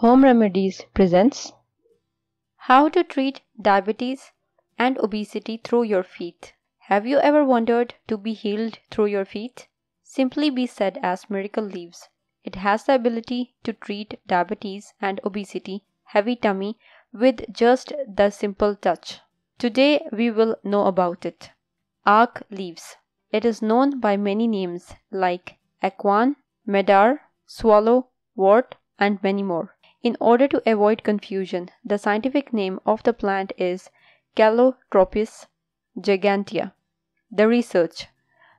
Home Remedies presents How to Treat Diabetes and Obesity Through Your Feet. Have you ever wondered to be healed through your feet? Simply be said as miracle leaves. It has the ability to treat diabetes and obesity, heavy tummy, with just the simple touch. Today we will know about it. Arc leaves. It is known by many names like aquan, medar, swallow, wart, and many more. In order to avoid confusion, the scientific name of the plant is Calotropis gigantea. The research.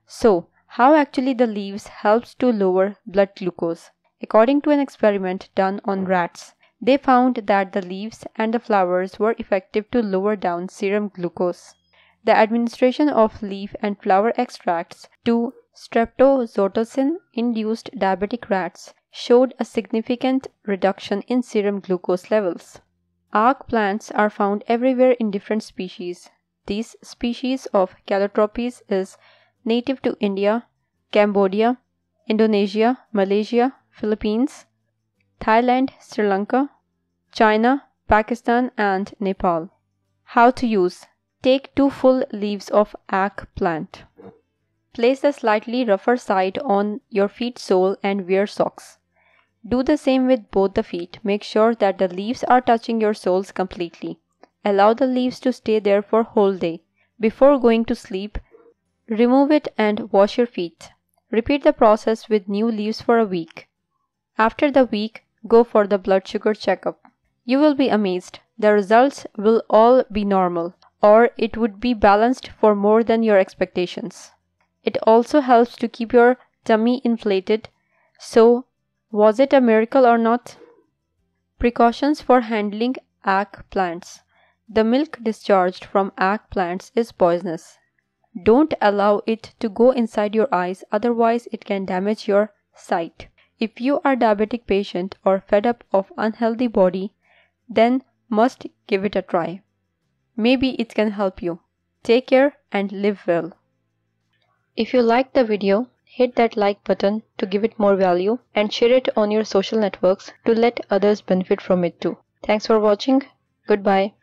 So, how actually the leaves helps to lower blood glucose? According to an experiment done on rats, they found that the leaves and the flowers were effective to lower down serum glucose. The administration of leaf and flower extracts to streptozotocin induced diabetic rats showed a significant reduction in serum glucose levels. Arc plants are found everywhere in different species. These species of Calotropis is native to India, Cambodia, Indonesia, Malaysia, Philippines, Thailand, Sri Lanka, China, Pakistan and Nepal. How to use? Take two full leaves of ARC plant. Place the slightly rougher side on your feet sole and wear socks. Do the same with both the feet. Make sure that the leaves are touching your soles completely. Allow the leaves to stay there for whole day. Before going to sleep, remove it and wash your feet. Repeat the process with new leaves for a week. After the week, go for the blood sugar checkup. You will be amazed. The results will all be normal or it would be balanced for more than your expectations. It also helps to keep your tummy inflated. So, was it a miracle or not? Precautions for handling ack plants. The milk discharged from ack plants is poisonous. Don't allow it to go inside your eyes otherwise it can damage your sight. If you are diabetic patient or fed up of unhealthy body, then must give it a try. Maybe it can help you. Take care and live well. If you liked the video, hit that like button to give it more value and share it on your social networks to let others benefit from it too. Thanks for watching. Goodbye.